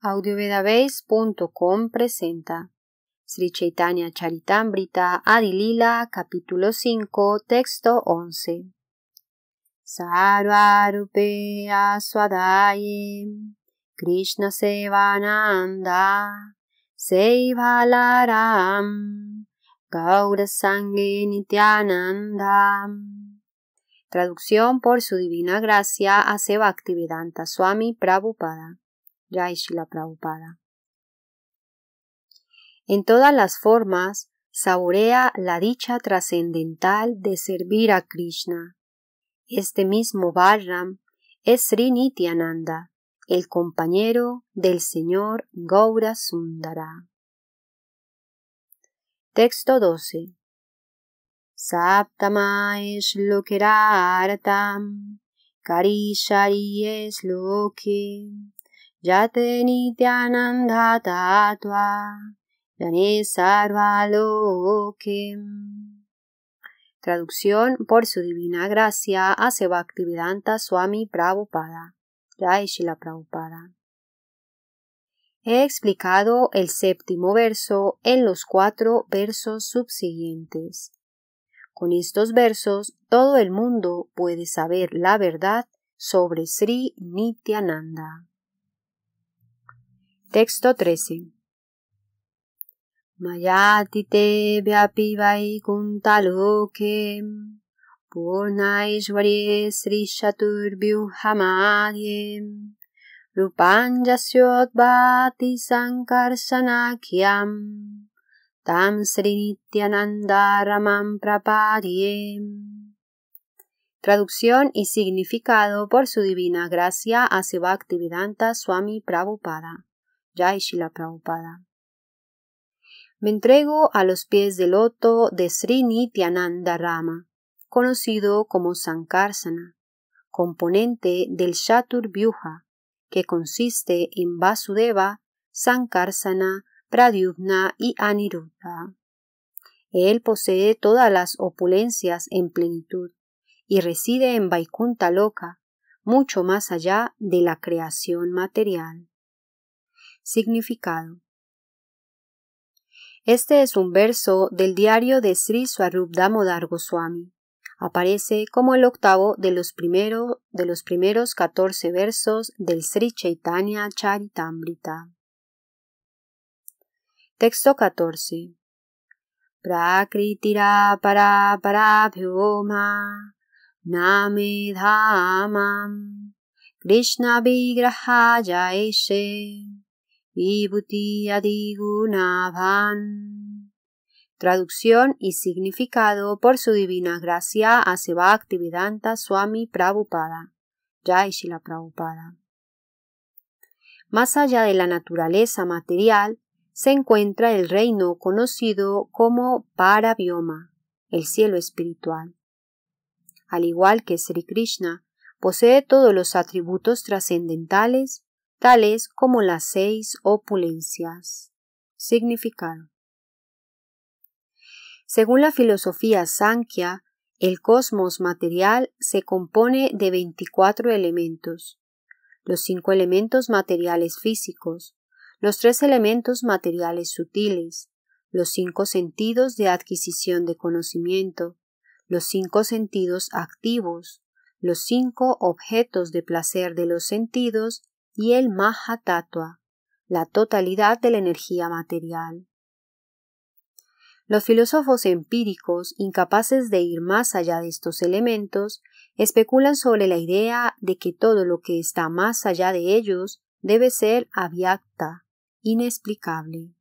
audiovedabase.com presenta Sri Chaitanya Charitamrita Adilila capítulo 5 texto 11 Sarvarupe Aswadaye Krishna Sevananda Seivalaram Gaura Traducción por su divina gracia a Seva Swami Prabhupada en todas las formas, saborea la dicha trascendental de servir a Krishna. Este mismo Varram es Sri Nityananda, el compañero del señor Gaura Sundara. Texto 12. Karishari es lo que. Yate nityananda tatva yane sarvalokim. Traducción por su divina gracia a Bhaktivedanta Swami Prabhupada. Jai Prabhupada. He explicado el séptimo verso en los cuatro versos subsiguientes. Con estos versos todo el mundo puede saber la verdad sobre Sri Nityananda. Texto 13. Mayati te vyapi kuntaloke Purnaishvarye Sri Chaturbhyu Hamadye Rupanjasyotbati sankarsanakhyam Tam Sri Nityananda Ramam Traducción y significado por su divina gracia a Bhaktivedanta Swami Prabhupada me entrego a los pies del loto de Srini Nityananda Rama, conocido como Sankarsana, componente del Shatur que consiste en Vasudeva, Sankarsana, Pradyumna y Aniruddha. Él posee todas las opulencias en plenitud y reside en Vaikunta Loka, mucho más allá de la creación material. Significado. Este es un verso del diario de Sri Swarup Goswami. Aparece como el octavo de los, primero, de los primeros catorce versos del Sri Chaitanya Charitamrita. Texto 14. Prakritira para para namidhamam Krishna vigraha Vibhuti Adigunavan. Traducción y significado por su divina gracia hace Bhaktivedanta Swami Prabhupada. Jai Prabhupada. Más allá de la naturaleza material, se encuentra el reino conocido como Parabioma, el cielo espiritual. Al igual que Sri Krishna, posee todos los atributos trascendentales tales como las seis opulencias. Significado. Según la filosofía Sankhya, el cosmos material se compone de 24 elementos, los cinco elementos materiales físicos, los tres elementos materiales sutiles, los cinco sentidos de adquisición de conocimiento, los cinco sentidos activos, los cinco objetos de placer de los sentidos y el Maha la totalidad de la energía material. Los filósofos empíricos, incapaces de ir más allá de estos elementos, especulan sobre la idea de que todo lo que está más allá de ellos debe ser aviacta, inexplicable.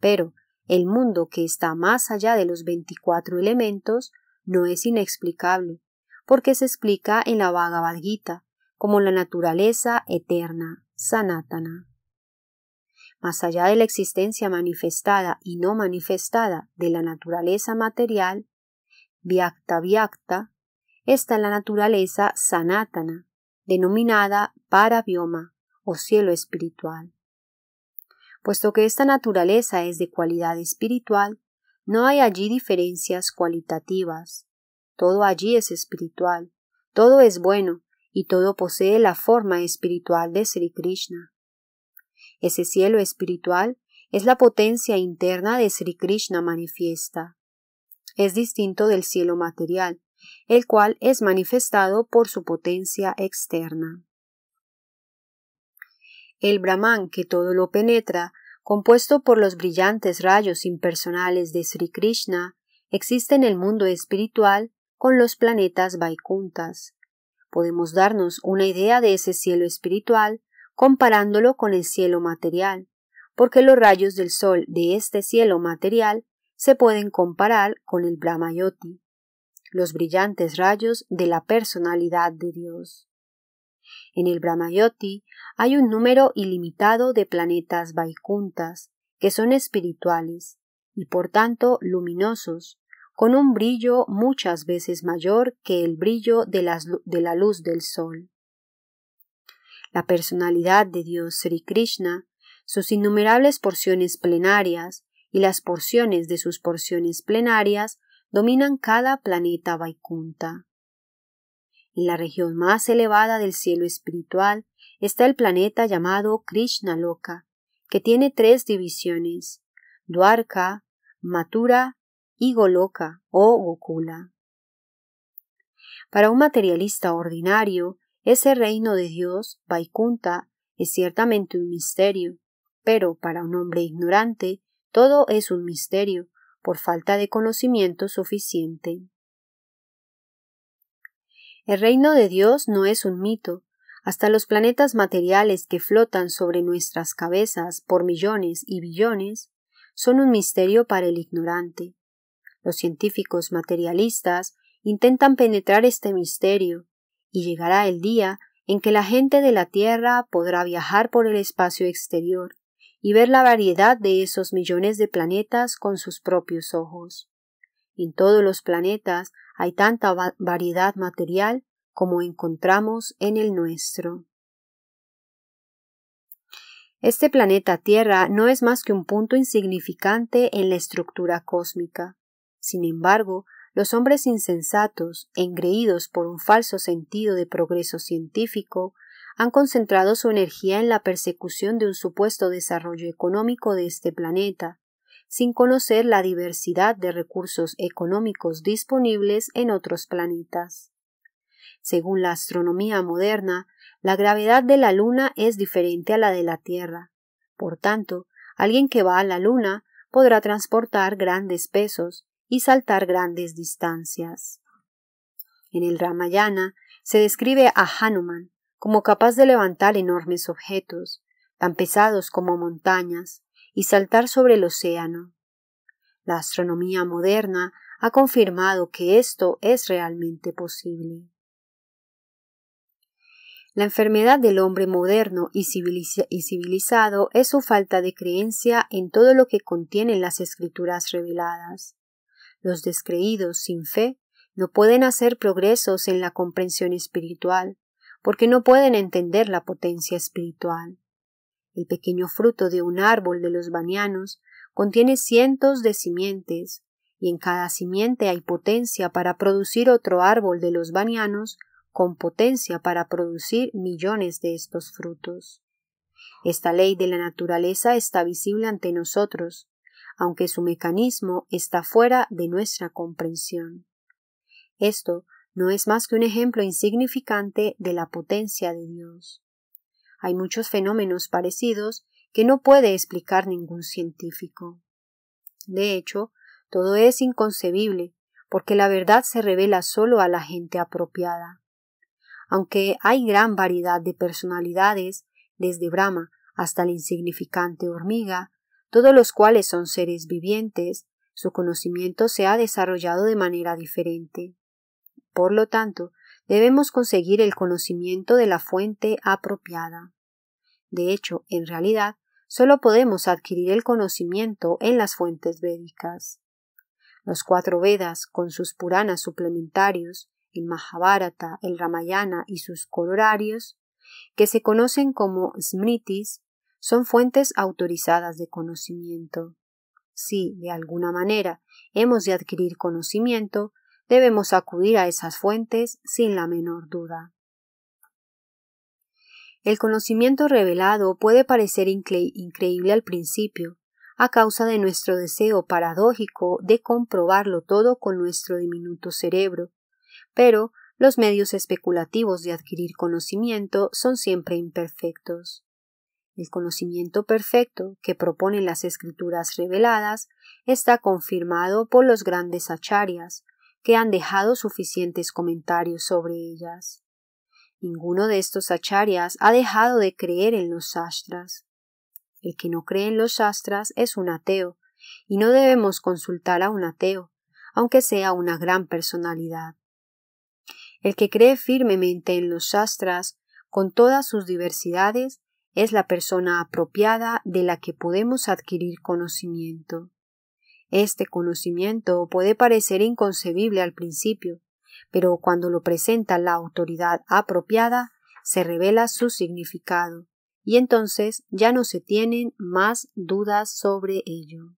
Pero el mundo que está más allá de los veinticuatro elementos no es inexplicable, porque se explica en la vaga como la naturaleza eterna, sanatana. Más allá de la existencia manifestada y no manifestada de la naturaleza material, Vyakta Vyakta, está la naturaleza sanatana, denominada Parabioma o cielo espiritual. Puesto que esta naturaleza es de cualidad espiritual, no hay allí diferencias cualitativas. Todo allí es espiritual, todo es bueno, y todo posee la forma espiritual de Sri Krishna. Ese cielo espiritual es la potencia interna de Sri Krishna manifiesta. Es distinto del cielo material, el cual es manifestado por su potencia externa. El Brahman que todo lo penetra, compuesto por los brillantes rayos impersonales de Sri Krishna, existe en el mundo espiritual con los planetas Vaikuntas, Podemos darnos una idea de ese cielo espiritual comparándolo con el cielo material, porque los rayos del sol de este cielo material se pueden comparar con el Brahmayoti, los brillantes rayos de la personalidad de Dios. En el Brahmayoti hay un número ilimitado de planetas vaikuntas, que son espirituales y por tanto luminosos, con un brillo muchas veces mayor que el brillo de, la luz del sol. La personalidad de Dios Sri Krishna, sus innumerables porciones plenarias y las porciones de sus porciones plenarias dominan cada planeta Vaikunta. En la región más elevada del cielo espiritual está el planeta llamado Krishna Loka, que tiene tres divisiones, Dwarka, matura. Higo loca o Gokula. Para un materialista ordinario, ese reino de Dios, Vaikunta, es ciertamente un misterio, pero para un hombre ignorante, todo es un misterio, por falta de conocimiento suficiente. El reino de Dios no es un mito. Hasta los planetas materiales que flotan sobre nuestras cabezas por millones y billones son un misterio para el ignorante. Los científicos materialistas intentan penetrar este misterio, y llegará el día en que la gente de la Tierra podrá viajar por el espacio exterior y ver la variedad de esos millones de planetas con sus propios ojos. En todos los planetas hay tanta variedad material como encontramos en el nuestro. Este planeta Tierra no es más que un punto insignificante en la estructura cósmica. Sin embargo, los hombres insensatos, engreídos por un falso sentido de progreso científico, han concentrado su energía en la persecución de un supuesto desarrollo económico de este planeta, sin conocer la diversidad de recursos económicos disponibles en otros planetas. Según la astronomía moderna, la gravedad de la Luna es diferente a la de la Tierra. Por tanto, alguien que va a la Luna podrá transportar grandes pesos, y saltar grandes distancias. En el Ramayana se describe a Hanuman como capaz de levantar enormes objetos, tan pesados como montañas, y saltar sobre el océano. La astronomía moderna ha confirmado que esto es realmente posible. La enfermedad del hombre moderno y, civilizado es su falta de creencia en todo lo que contienen las escrituras reveladas. Los descreídos sin fe no pueden hacer progresos en la comprensión espiritual, porque no pueden entender la potencia espiritual. El pequeño fruto de un árbol de los banianos contiene cientos de simientes, y en cada simiente hay potencia para producir otro árbol de los banianos con potencia para producir millones de estos frutos. Esta ley de la naturaleza está visible ante nosotros, aunque su mecanismo está fuera de nuestra comprensión. Esto no es más que un ejemplo insignificante de la potencia de Dios. Hay muchos fenómenos parecidos que no puede explicar ningún científico. De hecho, todo es inconcebible, porque la verdad se revela solo a la gente apropiada. Aunque hay gran variedad de personalidades, desde Brahma hasta la insignificante hormiga, todos los cuales son seres vivientes, su conocimiento se ha desarrollado de manera diferente. Por lo tanto, debemos conseguir el conocimiento de la fuente apropiada. De hecho, en realidad, solo podemos adquirir el conocimiento en las fuentes védicas. Los cuatro Vedas, con sus Puranas suplementarios, el Mahabharata, el Ramayana y sus colorarios, que se conocen como Smritis, son fuentes autorizadas de conocimiento. Si, de alguna manera, hemos de adquirir conocimiento, debemos acudir a esas fuentes sin la menor duda. El conocimiento revelado puede parecer increíble al principio, a causa de nuestro deseo paradójico de comprobarlo todo con nuestro diminuto cerebro, pero los medios especulativos de adquirir conocimiento son siempre imperfectos. El conocimiento perfecto que proponen las escrituras reveladas está confirmado por los grandes acharyas, que han dejado suficientes comentarios sobre ellas. Ninguno de estos acharyas ha dejado de creer en los sastras. El que no cree en los sastras es un ateo, y no debemos consultar a un ateo, aunque sea una gran personalidad. El que cree firmemente en los sastras, con todas sus diversidades, es la persona apropiada de la que podemos adquirir conocimiento. Este conocimiento puede parecer inconcebible al principio, pero cuando lo presenta la autoridad apropiada, se revela su significado, y entonces ya no se tienen más dudas sobre ello.